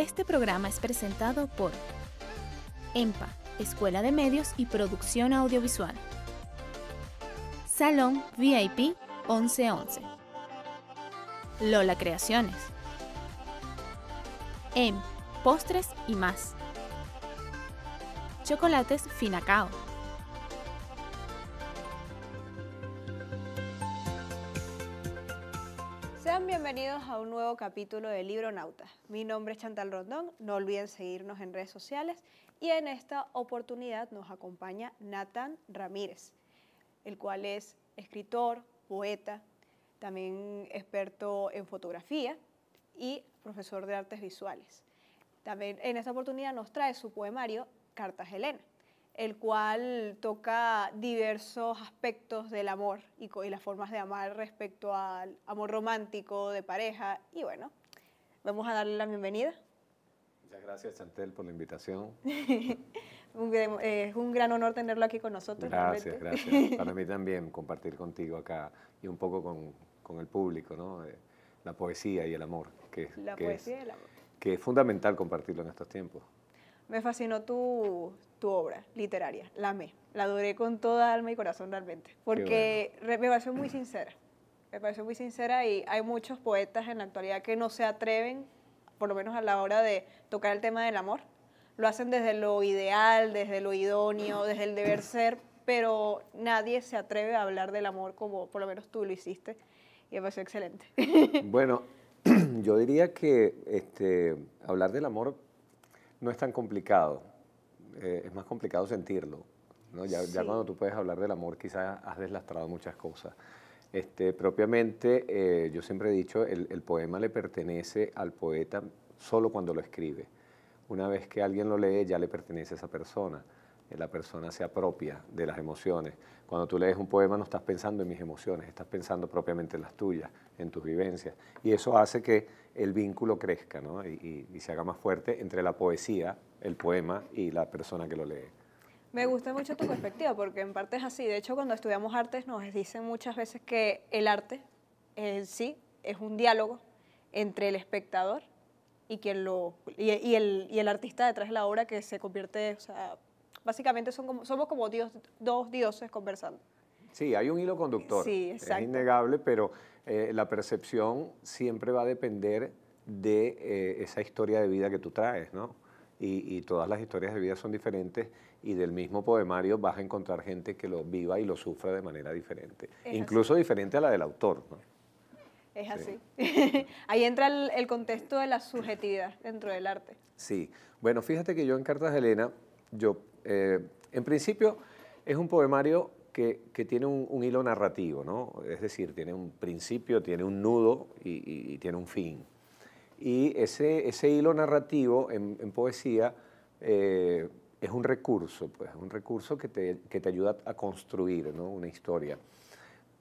Este programa es presentado por EMPA, Escuela de Medios y Producción Audiovisual. Salón VIP 1111. Lola Creaciones. EM, postres y más. Chocolates Finacao. capítulo del Libro Nauta. Mi nombre es Chantal Rondón, no olviden seguirnos en redes sociales y en esta oportunidad nos acompaña Nathan Ramírez, el cual es escritor, poeta, también experto en fotografía y profesor de artes visuales. También en esta oportunidad nos trae su poemario Cartas Helena el cual toca diversos aspectos del amor y, las formas de amar respecto al amor romántico, de pareja. Y bueno, vamos a darle la bienvenida. Muchas gracias, Chantel, por la invitación. es un gran honor tenerlo aquí con nosotros. Gracias, gracias. Para mí también compartir contigo acá y un poco con, con el público, ¿no? Eh, la poesía y el amor. Que, la poesía es, y el amor. Que es fundamental compartirlo en estos tiempos me fascinó tu, obra literaria, la amé, la adoré con toda alma y corazón realmente, porque me pareció muy sincera, me pareció muy sincera y hay muchos poetas en la actualidad que no se atreven, por lo menos a la hora de tocar el tema del amor, lo hacen desde lo ideal, desde lo idóneo, desde el deber ser, pero nadie se atreve a hablar del amor como por lo menos tú lo hiciste y me pareció excelente. Bueno, yo diría que este, hablar del amor no es tan complicado. Eh, es más complicado sentirlo. Ya, cuando tú puedes hablar del amor, quizás has deslastrado muchas cosas. Este, propiamente, eh, yo siempre he dicho, el, el, poema le pertenece al poeta solo cuando lo escribe. Una vez que alguien lo lee, ya le pertenece a esa persona la persona sea propia de las emociones. Cuando tú lees un poema no estás pensando en mis emociones, estás pensando propiamente en las tuyas, en tus vivencias. Y eso hace que el vínculo crezca y, se haga más fuerte entre la poesía, el poema y la persona que lo lee. Me gusta mucho tu perspectiva porque en parte es así. De hecho, cuando estudiamos artes nos dicen muchas veces que el arte en sí es un diálogo entre el espectador y, quien lo, el, artista detrás de la obra que se convierte Básicamente son como, somos como dos dioses conversando. Sí, hay un hilo conductor. Sí, exacto. Es innegable, pero eh, la percepción siempre va a depender de eh, esa historia de vida que tú traes, ¿no? Y, todas las historias de vida son diferentes y del mismo poemario vas a encontrar gente que lo viva y lo sufra de manera diferente, incluso diferente a la del autor, ¿no? Es así. Ahí entra el, el contexto de la subjetividad dentro del arte. Sí. Bueno, fíjate que yo en Cartas de Elena, yo eh, en principio, es un poemario que, tiene un, hilo narrativo, ¿no? Es decir, tiene un principio, tiene un nudo y, tiene un fin. Y ese, hilo narrativo en, poesía eh, es un recurso, pues, un recurso que te, ayuda a construir una historia.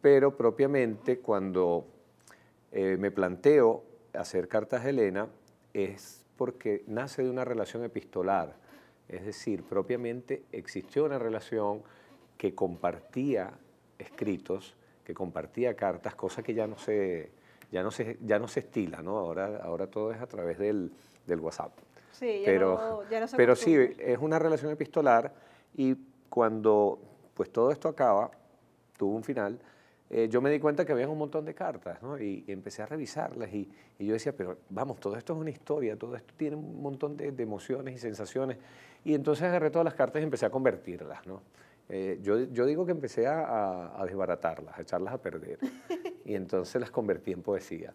Pero propiamente cuando eh, me planteo hacer Cartas Helena es porque nace de una relación epistolar es decir, propiamente existió una relación que compartía escritos, que compartía cartas, cosa que ya no se, ya no se, ya no se estila, ¿no? Ahora, ahora todo es a través del, WhatsApp. Sí, pero, ya no, pero sí, es una relación epistolar y cuando pues todo esto acaba, tuvo un final, eh, yo me di cuenta que había un montón de cartas, ¿no? Y, empecé a revisarlas y, yo decía, pero vamos, todo esto es una historia, todo esto tiene un montón de, emociones y sensaciones. Y entonces agarré todas las cartas y empecé a convertirlas, ¿no? Eh, yo, digo que empecé a, a, desbaratarlas, a echarlas a perder. Y entonces las convertí en poesía.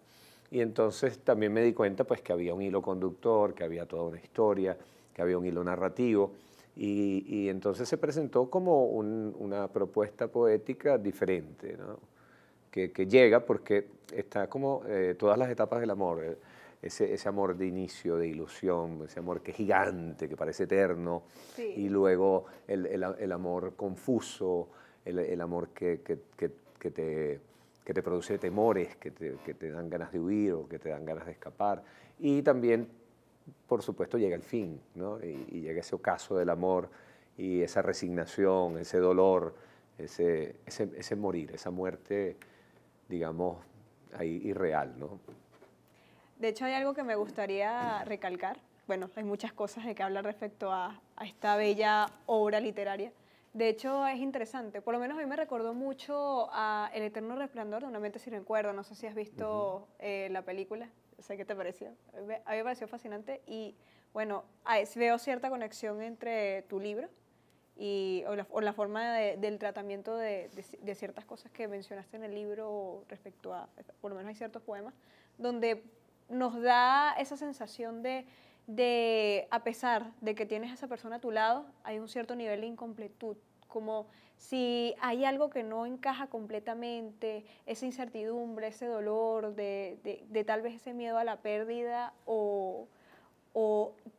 Y entonces también me di cuenta pues que había un hilo conductor, que había toda una historia, que había un hilo narrativo. Y, entonces se presentó como una propuesta poética diferente, que, llega porque está como eh, todas las etapas del amor, eh, ese, ese, amor de inicio, de ilusión, ese amor que es gigante, que parece eterno, y luego el, amor confuso, el, amor que, te te produce temores, que te, que te, dan ganas de huir o que te dan ganas de escapar. Y también por supuesto, llega el fin, y, llega ese ocaso del amor y esa resignación, ese dolor, ese, morir, esa muerte, digamos, ahí irreal, ¿no? De hecho, hay algo que me gustaría recalcar. Bueno, hay muchas cosas de que hablar respecto a, esta bella obra literaria. De hecho, es interesante. Por lo menos a mí me recordó mucho a El Eterno Resplandor de una mente sin recuerdo. No sé si has visto eh, la película sé ¿qué te pareció? A mí me pareció fascinante y, bueno, veo cierta conexión entre tu libro y, o, la, forma del tratamiento de, ciertas cosas que mencionaste en el libro respecto a, por lo menos hay ciertos poemas, donde nos da esa sensación de, de a pesar de que tienes a esa persona a tu lado, hay un cierto nivel de incompletud como si hay algo que no encaja completamente, esa incertidumbre, ese dolor de, tal vez ese miedo a la pérdida o,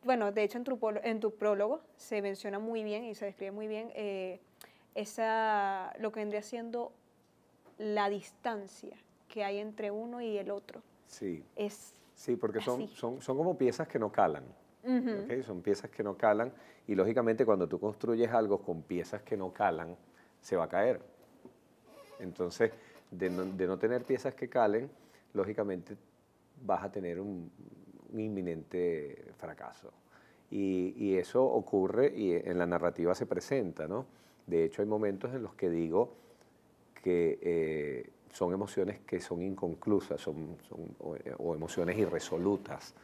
bueno, de hecho en tu, en tu, prólogo se menciona muy bien y se describe muy bien eh, esa, lo que vendría siendo la distancia que hay entre uno y el otro. Sí. Es sí, porque son, son, como piezas que no calan. Son piezas que no calan y lógicamente cuando tú construyes algo con piezas que no calan, se va a caer. Entonces, de no, tener piezas que calen, lógicamente vas a tener un, inminente fracaso. Y, eso ocurre y en la narrativa se presenta, ¿no? De hecho, hay momentos en los que digo que eh, son emociones que son inconclusas son, eh, o, emociones irresolutas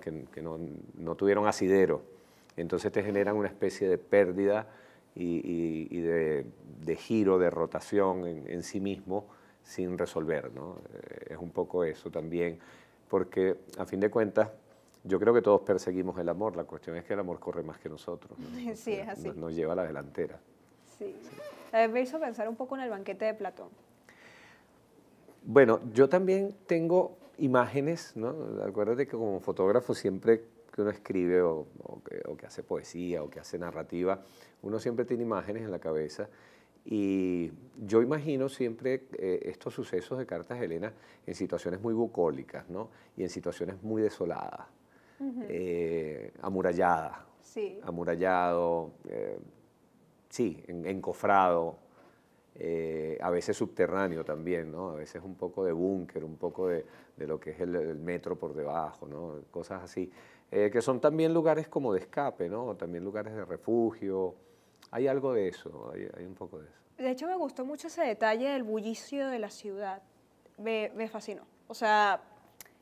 que, no, tuvieron asidero. Entonces te generan una especie de pérdida y, de, giro, de rotación en, sí mismo sin resolver. ¿no? Eh, es un poco eso también, porque a fin de cuentas yo creo que todos perseguimos el amor, la cuestión es que el amor corre más que nosotros. Sí, es así. Nos, lleva a la delantera. Sí. sí. Eh, me hizo pensar un poco en el banquete de Platón. Bueno, yo también tengo imágenes, ¿no? Acuérdate que como fotógrafo siempre que uno escribe o, que, hace poesía o que hace narrativa, uno siempre tiene imágenes en la cabeza y yo imagino siempre eh, estos sucesos de Cartas Elena en situaciones muy bucólicas, ¿no? Y en situaciones muy desoladas, eh, amuralladas, amurallado, eh, sí, encofrado, eh, a veces subterráneo también, ¿no? a veces un poco de búnker, un poco de, de, lo que es el, metro por debajo, ¿no? cosas así, eh, que son también lugares como de escape, ¿no? también lugares de refugio, hay algo de eso, hay, hay un poco de eso. De hecho me gustó mucho ese detalle del bullicio de la ciudad, me, fascinó, o sea,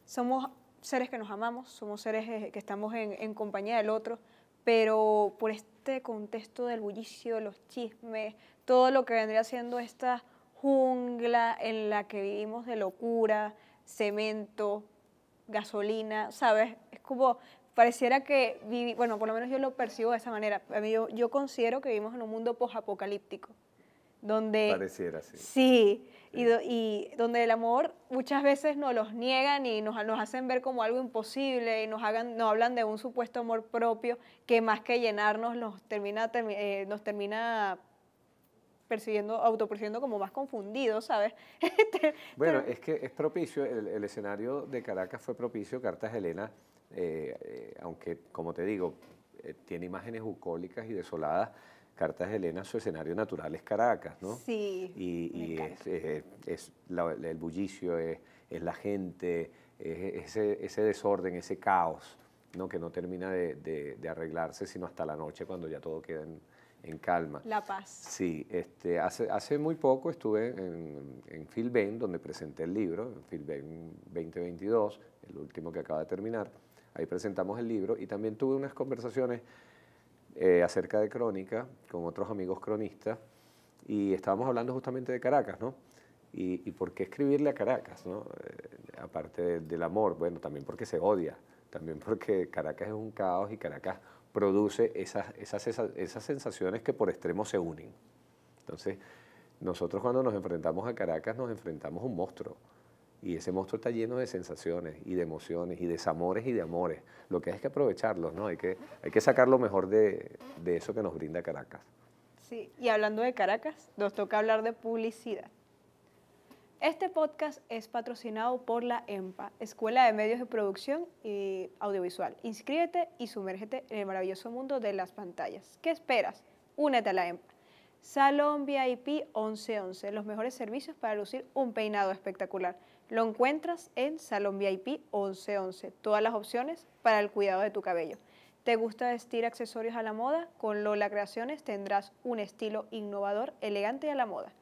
somos seres que nos amamos, somos seres eh, que estamos en, en compañía del otro, pero por este contexto del bullicio, los chismes, todo lo que vendría siendo esta jungla en la que vivimos de locura, cemento, gasolina, ¿sabes? Es como, pareciera que, vivimos, bueno, por lo menos yo lo percibo de esa manera. A mí yo, considero que vivimos en un mundo posapocalíptico, donde... Pareciera, sí. Sí, Y, donde el amor muchas veces nos los niegan y nos, nos hacen ver como algo imposible y nos, hagan, nos hablan de un supuesto amor propio que más que llenarnos nos termina, eh, nos termina auto autopercibiendo como más confundido, ¿sabes? Este, bueno, es que es propicio, el, escenario de Caracas fue propicio, Cartas Helena, eh, eh, aunque como te digo, eh, tiene imágenes bucólicas y desoladas. Cartas Helena, su escenario natural es Caracas, ¿no? Sí. Y, es, el bullicio, es, la gente, es ese, desorden, ese caos, ¿no? Que no termina de, de arreglarse sino hasta la noche cuando ya todo queda en, en calma. La paz. Sí, este, hace, hace muy poco estuve en, en Filben, donde presenté el libro, en Filben 2022, el último que acaba de terminar. Ahí presentamos el libro y también tuve unas conversaciones eh, acerca de crónica con otros amigos cronistas y estábamos hablando justamente de Caracas, ¿no? Y, y por qué escribirle a Caracas, ¿no? Eh, aparte del amor, bueno, también porque se odia, también porque Caracas es un caos y Caracas produce esas, esas, esas sensaciones que por extremo se unen. Entonces, nosotros cuando nos enfrentamos a Caracas nos enfrentamos a un monstruo. Y ese monstruo está lleno de sensaciones y de emociones y de desamores y de amores. Lo que hay es que aprovecharlos, ¿no? Hay que, hay que sacar lo mejor de, de eso que nos brinda Caracas. Sí, y hablando de Caracas, nos toca hablar de publicidad. Este podcast es patrocinado por la EMPA, Escuela de Medios de Producción y Audiovisual. Inscríbete y sumérgete en el maravilloso mundo de las pantallas. ¿Qué esperas? Únete a la EMPA. Salón VIP 1111, los mejores servicios para lucir un peinado espectacular. Lo encuentras en Salón VIP 1111, todas las opciones para el cuidado de tu cabello. ¿Te gusta vestir accesorios a la moda? Con Lola Creaciones tendrás un estilo innovador, elegante y a la moda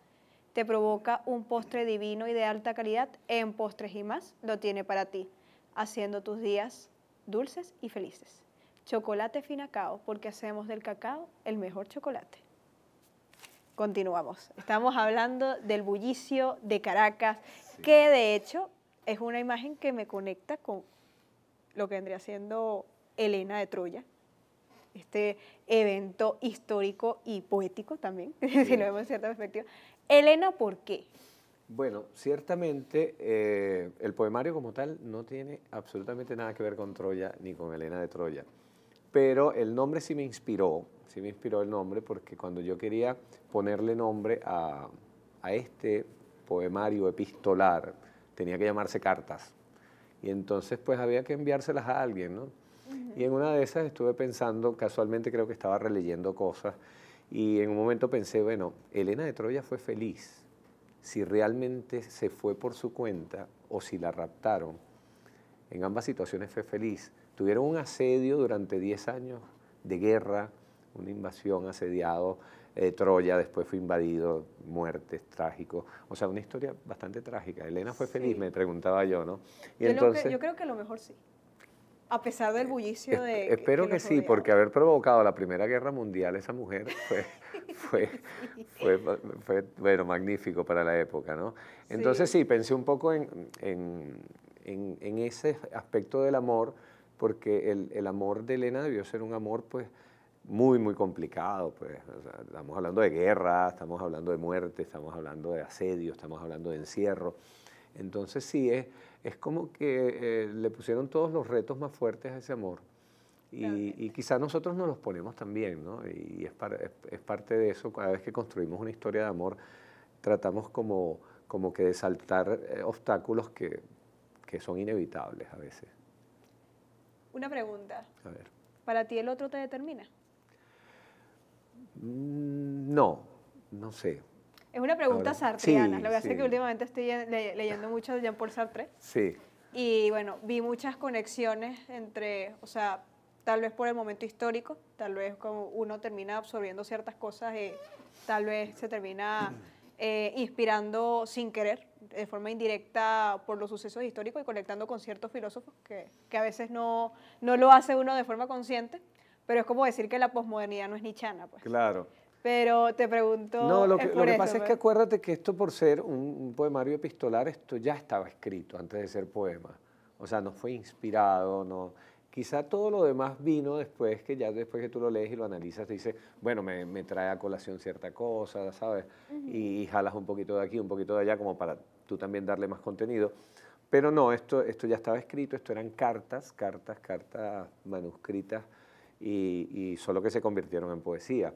te provoca un postre divino y de alta calidad en Postres y más lo tiene para ti, haciendo tus días dulces y felices. Chocolate Finacao, porque hacemos del cacao el mejor chocolate. Continuamos. Estamos hablando del bullicio de Caracas, que de hecho es una imagen que me conecta con lo que vendría siendo Elena de Troya, este evento histórico y poético también, si lo vemos en cierta perspectiva, Elena, ¿por qué? Bueno, ciertamente eh, el poemario como tal no tiene absolutamente nada que ver con Troya ni con Elena de Troya, pero el nombre sí me inspiró, sí me inspiró el nombre porque cuando yo quería ponerle nombre a, este poemario epistolar, tenía que llamarse cartas. Y entonces pues había que enviárselas a alguien, ¿no? Y en una de esas estuve pensando, casualmente creo que estaba releyendo cosas y en un momento pensé, bueno, Elena de Troya fue feliz. Si realmente se fue por su cuenta o si la raptaron, en ambas situaciones fue feliz. Tuvieron un asedio durante 10 años de guerra, una invasión, asediado, eh, Troya después fue invadido, muertes, trágicos. O sea, una historia bastante trágica. Elena fue feliz, me preguntaba yo, ¿no? Y entonces, yo creo que lo mejor sí a pesar del eh, bullicio de... espero que, sí, porque haber provocado la Primera Guerra Mundial esa mujer fue, fue, fue, bueno, magnífico para la época, ¿no? Entonces sí, pensé un poco en, en, en, ese aspecto del amor, porque el, el, amor de Elena debió ser un amor, pues, muy, muy complicado, pues. estamos hablando de guerra, estamos hablando de muerte, estamos hablando de asedio, estamos hablando de encierro. Entonces sí, es, como que eh, le pusieron todos los retos más fuertes a ese amor. Y, quizás nosotros nos los ponemos también, ¿no? Y es, parte de eso, cada vez que construimos una historia de amor, tratamos como, que de saltar eh, obstáculos que, que son inevitables a veces. Una pregunta. A ver. ¿Para ti el otro te determina? Mm, no, no sé. Es una pregunta sartreana, Lo que hace que últimamente estoy leyendo mucho de Jean-Paul Sartre. Sí. Y bueno, vi muchas conexiones entre, o sea, tal vez por el momento histórico, tal vez como uno termina absorbiendo ciertas cosas, y eh, tal vez se termina eh, inspirando sin querer, de forma indirecta por los sucesos históricos y conectando con ciertos filósofos que, que a veces no, no lo hace uno de forma consciente, pero es como decir que la posmodernidad no es nichana. Pues. Claro. Pero te pregunto. No, lo que, pasa es que acuérdate que esto, por ser un, poemario epistolar, esto ya estaba escrito antes de ser poema. O sea, no fue inspirado, no. Quizá todo lo demás vino después que ya después que tú lo lees y lo analizas, te dices, bueno, me, trae a colación cierta cosa, ¿sabes? y, jalas un poquito de aquí, un poquito de allá, como para tú también darle más contenido. Pero no, esto, esto ya estaba escrito, esto eran cartas, cartas, cartas manuscritas, y solo que se convirtieron en poesía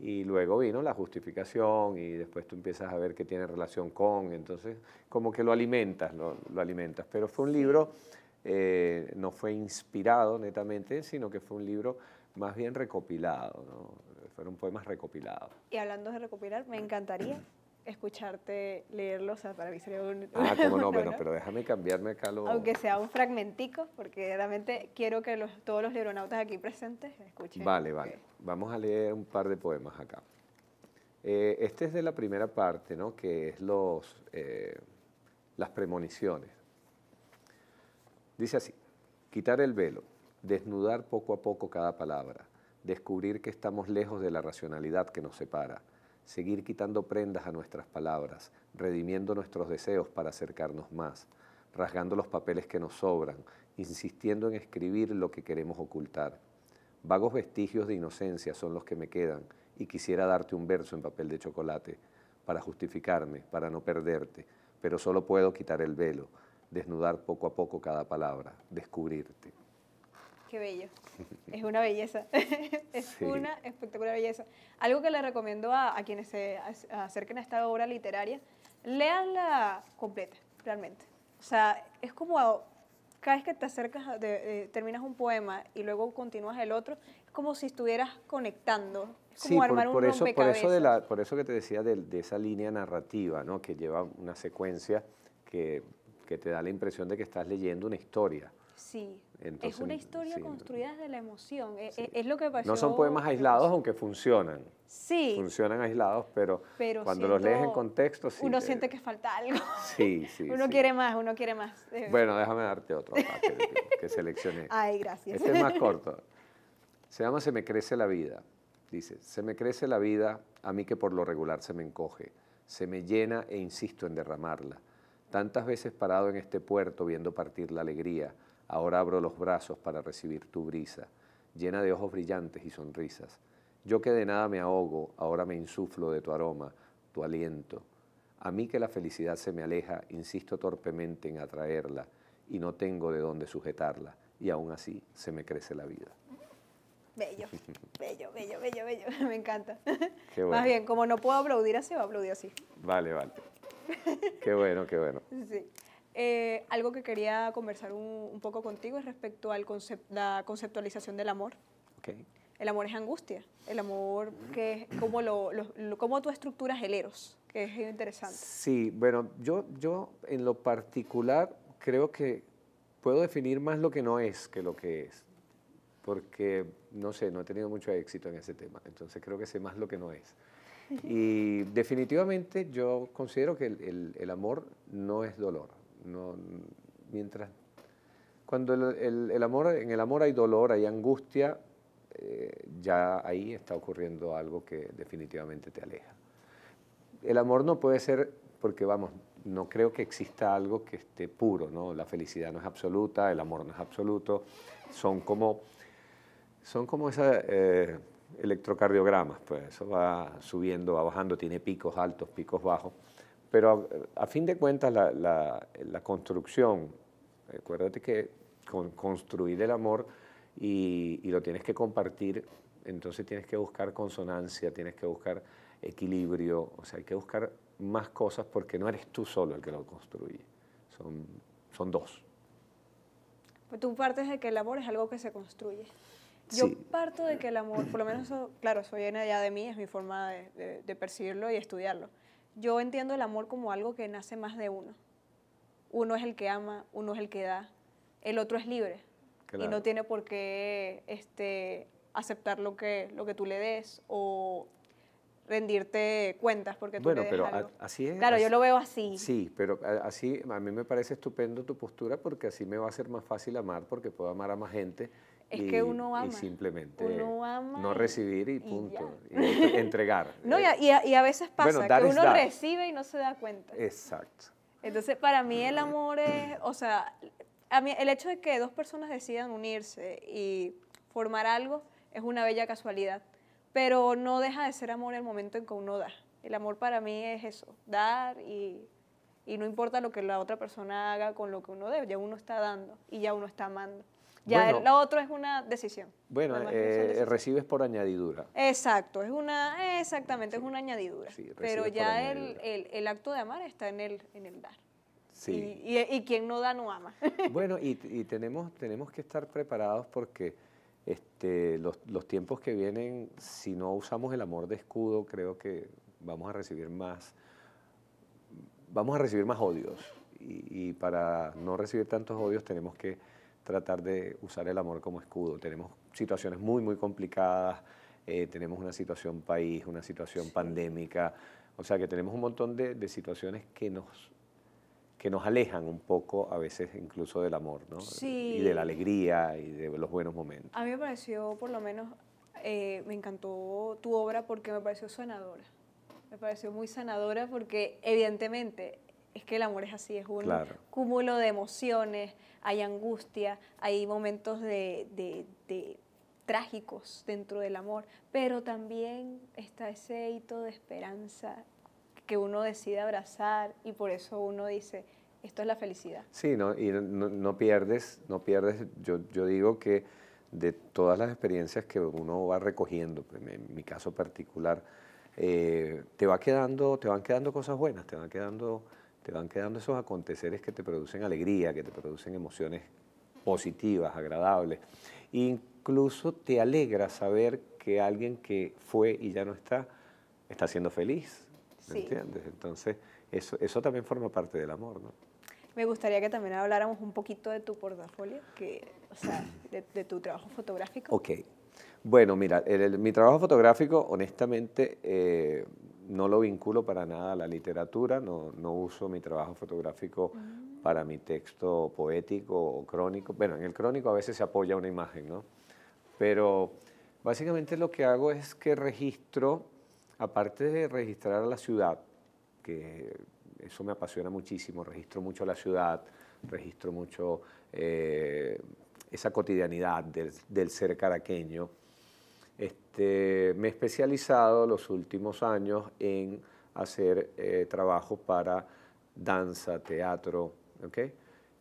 y luego vino la justificación y después tú empiezas a ver que tiene relación con, entonces como que lo alimentas, lo, alimentas. Pero fue un libro, eh, no fue inspirado netamente, sino que fue un libro más bien recopilado, fueron poemas recopilados. Y hablando de recopilar, me encantaría escucharte leerlos para mí sería un... Ah, como no, pero déjame cambiarme acá lo... Aunque sea un fragmentico, porque realmente quiero que los, todos los neuronautas aquí presentes escuchen. Vale, vale. Vamos a leer un par de poemas acá. Eh, este es de la primera parte, ¿no? Que es los, eh, las premoniciones. Dice así, quitar el velo, desnudar poco a poco cada palabra, descubrir que estamos lejos de la racionalidad que nos separa, seguir quitando prendas a nuestras palabras, redimiendo nuestros deseos para acercarnos más, rasgando los papeles que nos sobran, insistiendo en escribir lo que queremos ocultar. Vagos vestigios de inocencia son los que me quedan y quisiera darte un verso en papel de chocolate para justificarme, para no perderte, pero solo puedo quitar el velo, desnudar poco a poco cada palabra, descubrirte. Qué bello. Es una belleza. es una espectacular belleza. Algo que le recomiendo a, quienes se acerquen a esta obra literaria, leanla completa, realmente. O sea, es como cada vez que te acercas, eh, terminas un poema y luego continúas el otro, es como si estuvieras conectando. Es como armar por, un eso, por eso de por eso que te decía de, esa línea narrativa, ¿no? Que lleva una secuencia que, que te da la impresión de que estás leyendo una historia Sí. es una historia construida de la emoción. E, e, es, lo que pasó. No son poemas aislados, aunque funcionan. Sí. Funcionan aislados, pero, cuando los lees en contexto, Uno siente que falta algo. Sí, sí. uno quiere más, uno quiere más. Bueno, déjame darte otro que, que, seleccioné. Ay, gracias. Este es más corto. Se llama Se me crece la vida. Dice, se me crece la vida, a mí que por lo regular se me encoge, se me llena e insisto en derramarla. Tantas veces parado en este puerto viendo partir la alegría, Ahora abro los brazos para recibir tu brisa, llena de ojos brillantes y sonrisas. Yo que de nada me ahogo, ahora me insuflo de tu aroma, tu aliento. A mí que la felicidad se me aleja, insisto torpemente en atraerla y no tengo de dónde sujetarla, y aún así se me crece la vida. Bello, bello, bello, bello, bello, me encanta. Más bien, como no puedo aplaudir así, aplaudí así. Vale, vale. Qué bueno, qué bueno. Sí. Eh, algo que quería conversar un, poco contigo es respecto a la conceptualización del amor. El amor es angustia, el amor que lo, tú estructuras el eros, que es interesante. Sí, bueno, yo, yo en lo particular creo que puedo definir más lo que no es que lo que es, porque no sé, no he tenido mucho éxito en ese tema, entonces creo que sé más lo que no es. Y definitivamente yo considero que el, el amor no es dolor. No, mientras, cuando el, amor, en el amor hay dolor, hay angustia, eh, ya ahí está ocurriendo algo que definitivamente te aleja. El amor no puede ser, porque vamos, no creo que exista algo que esté puro, ¿no? La felicidad no es absoluta, el amor no es absoluto, son como, son como esa... Eh, electrocardiogramas, pues eso va subiendo, va bajando, tiene picos altos, picos bajos. Pero a, fin de cuentas, la, construcción, acuérdate que construir el amor y, lo tienes que compartir, entonces tienes que buscar consonancia, tienes que buscar equilibrio, o sea, hay que buscar más cosas porque no eres tú solo el que lo construye, son, son dos. Pues tú partes de que el amor es algo que se construye. Yo parto de que el amor, por lo menos, claro, eso viene ya de mí, es mi forma de percibirlo y estudiarlo. Yo entiendo el amor como algo que nace más de uno. Uno es el que ama, uno es el que da, el otro es libre y no tiene por qué este, aceptar lo que, lo que tú le des o rendirte cuentas porque tú bueno, pero así es. Claro, yo lo veo así. Sí, pero así a mí me parece estupendo tu postura porque así me va a ser más fácil amar porque puedo amar a más gente. Es y, que uno ama. Y simplemente no recibir y punto. entregar. No, y, a, eh, veces pasa que uno recibe y no se da cuenta. Exacto. Entonces, para mí el amor es, o sea, a el hecho de que dos personas decidan unirse y formar algo es una bella casualidad pero no deja de ser amor el momento en que uno da. El amor para mí es eso, dar y, no importa lo que la otra persona haga con lo que uno debe, ya uno está dando y ya uno está amando. Ya el, otro es una decisión. Bueno, eh, recibes por añadidura. Exacto, es una, exactamente, es una añadidura. pero ya el, acto de amar está en el, en el dar. Sí. Y, quien no da no ama. Bueno, y, y tenemos, tenemos que estar preparados porque este, los, tiempos que vienen, si no usamos el amor de escudo, creo que vamos a recibir más, vamos a recibir más odios. Y, para no recibir tantos odios tenemos que tratar de usar el amor como escudo. Tenemos situaciones muy, muy complicadas, eh, tenemos una situación país, una situación pandémica, o sea que tenemos un montón de situaciones que nos que nos alejan un poco a veces incluso del amor, ¿no? Sí. Y de la alegría y de los buenos momentos. A mí me pareció, por lo menos, eh, me encantó tu obra porque me pareció sanadora. Me pareció muy sanadora porque evidentemente es que el amor es así, es un cúmulo de emociones, hay angustia, hay momentos de, trágicos dentro del amor, pero también está ese hito de esperanza que uno decide abrazar y por eso uno dice, esto es la felicidad. Sí, no, y no, pierdes, no pierdes, yo, digo que de todas las experiencias que uno va recogiendo, en mi caso particular, eh, te, va quedando, te van quedando cosas buenas, te van quedando, te van quedando esos aconteceres que te producen alegría, que te producen emociones positivas, agradables. incluso te alegra saber que alguien que fue y ya no está, está siendo feliz, ¿me entiendes? Entonces, eso, eso también forma parte del amor, ¿no? Me gustaría que también habláramos un poquito de tu portafolio, que, o sea, de, tu trabajo fotográfico. Ok. Bueno, mira, mi trabajo fotográfico, honestamente, eh, no lo vinculo para nada a la literatura, no, no uso mi trabajo fotográfico mm. para mi texto poético o crónico. Bueno, en el crónico a veces se apoya una imagen, ¿no? Pero básicamente lo que hago es que registro Aparte de registrar a la ciudad, que eso me apasiona muchísimo, registro mucho la ciudad, registro mucho eh, esa cotidianidad del, ser caraqueño. Este, me he especializado los últimos años en hacer eh, trabajo para danza, teatro, ¿ok?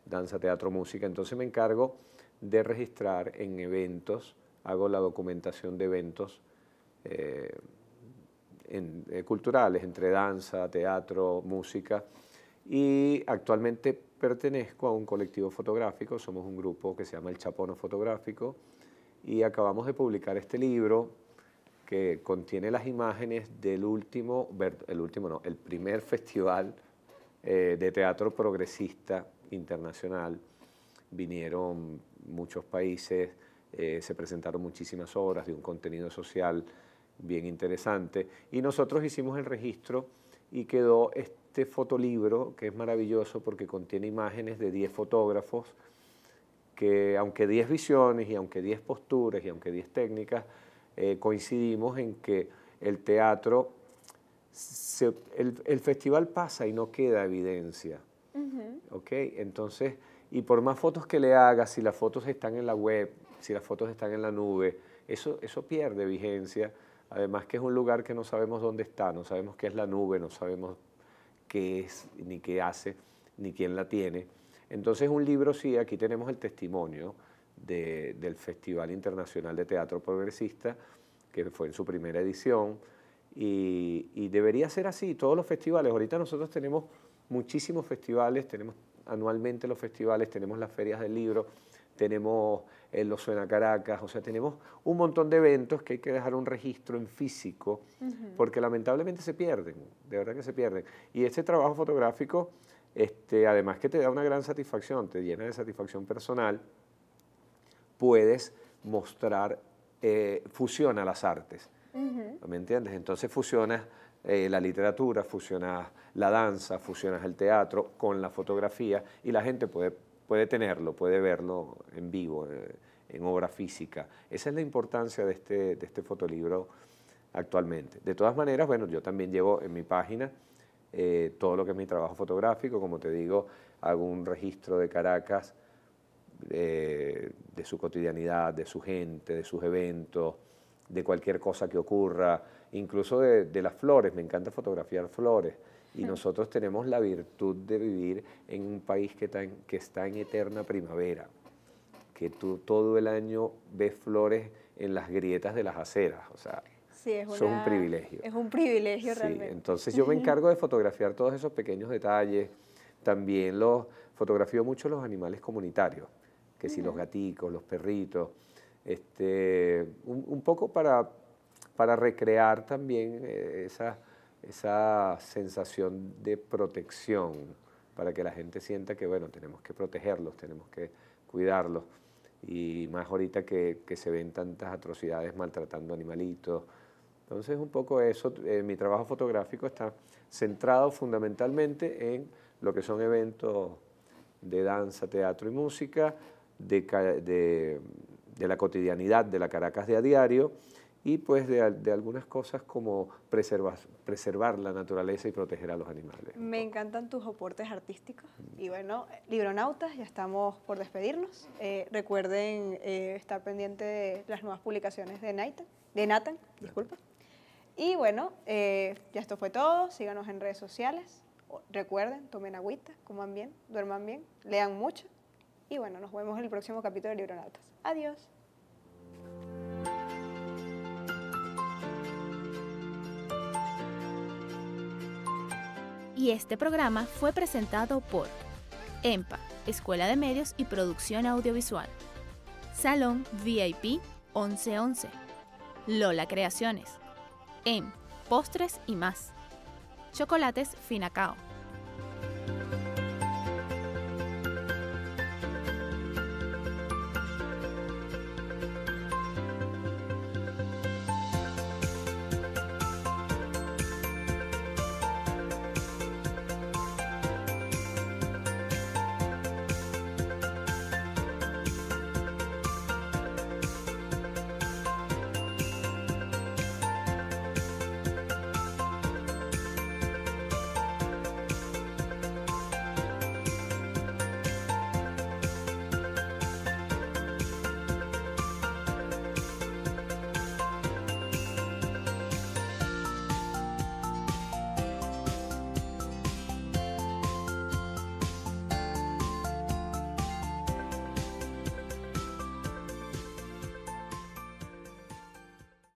Danza, teatro, música. Entonces me encargo de registrar en eventos, hago la documentación de eventos. Eh, eh, culturales, entre danza, teatro, música, y actualmente pertenezco a un colectivo fotográfico, somos un grupo que se llama El Chapono Fotográfico, y acabamos de publicar este libro que contiene las imágenes del último, el último no, el primer festival eh, de teatro progresista internacional. Vinieron muchos países, eh, se presentaron muchísimas obras de un contenido social bien interesante. Y nosotros hicimos el registro y quedó este fotolibro, que es maravilloso porque contiene imágenes de 10 fotógrafos, que aunque 10 visiones y aunque 10 posturas y aunque 10 técnicas, eh, coincidimos en que el teatro, el, festival pasa y no queda evidencia. ¿Okay? Entonces, y por más fotos que le hagas, si las fotos están en la web, si las fotos están en la nube, eso, eso pierde vigencia Además que es un lugar que no sabemos dónde está, no sabemos qué es la nube, no sabemos qué es, ni qué hace, ni quién la tiene. Entonces un libro sí, aquí tenemos el testimonio del Festival Internacional de Teatro Progresista, que fue en su primera edición, y, y debería ser así, todos los festivales. Ahorita nosotros tenemos muchísimos festivales, tenemos anualmente los festivales, tenemos las ferias del libro, tenemos en Lo Suena Caracas, o sea, tenemos un montón de eventos que hay que dejar un registro en físico, porque lamentablemente se pierden, de verdad que se pierden. Y este trabajo fotográfico, este, además que te da una gran satisfacción, te llena de satisfacción personal, puedes mostrar, eh, fusiona las artes, ¿me entiendes? Entonces fusionas eh, la literatura, fusionas la danza, fusionas el teatro con la fotografía y la gente puede puede tenerlo, puede verlo en vivo, eh, en obra física. Esa es la importancia de este, de este fotolibro actualmente. De todas maneras, bueno, yo también llevo en mi página eh, todo lo que es mi trabajo fotográfico, como te digo, hago un registro de Caracas, eh, de su cotidianidad, de su gente, de sus eventos, de cualquier cosa que ocurra, incluso de las flores, me encanta fotografiar flores. Y nosotros tenemos la virtud de vivir en un país que, que está en eterna primavera, que tú todo el año ves flores en las grietas de las aceras. O sea, es, un privilegio. Es un privilegio sí, realmente. Entonces yo me encargo de fotografiar todos esos pequeños detalles. También los fotografío mucho los animales comunitarios, que si los gaticos, los perritos, este, un, poco para, para recrear también eh, esas esa sensación de protección para que la gente sienta que, bueno, tenemos que protegerlos, tenemos que cuidarlos. Y más ahorita que, se ven tantas atrocidades maltratando animalitos. Entonces, un poco eso, eh, mi trabajo fotográfico está centrado fundamentalmente en lo que son eventos de danza, teatro y música, de, de la cotidianidad de la Caracas de a diario, y pues de, algunas cosas como preservar, preservar la naturaleza y proteger a los animales. Me encantan tus aportes artísticos y bueno, libronautas, ya estamos por despedirnos. Eh, recuerden eh, estar pendiente de las nuevas publicaciones de, Nathan, de Nathan, disculpa. Y bueno, eh, ya esto fue todo, síganos en redes sociales, recuerden, tomen agüita, coman bien, duerman bien, lean mucho y bueno, nos vemos en el próximo capítulo de Libronautas. Adiós. y este programa fue presentado por EMPA, Escuela de Medios y Producción Audiovisual, Salón VIP 1111, Lola Creaciones, EM, Postres y más, Chocolates Finacao.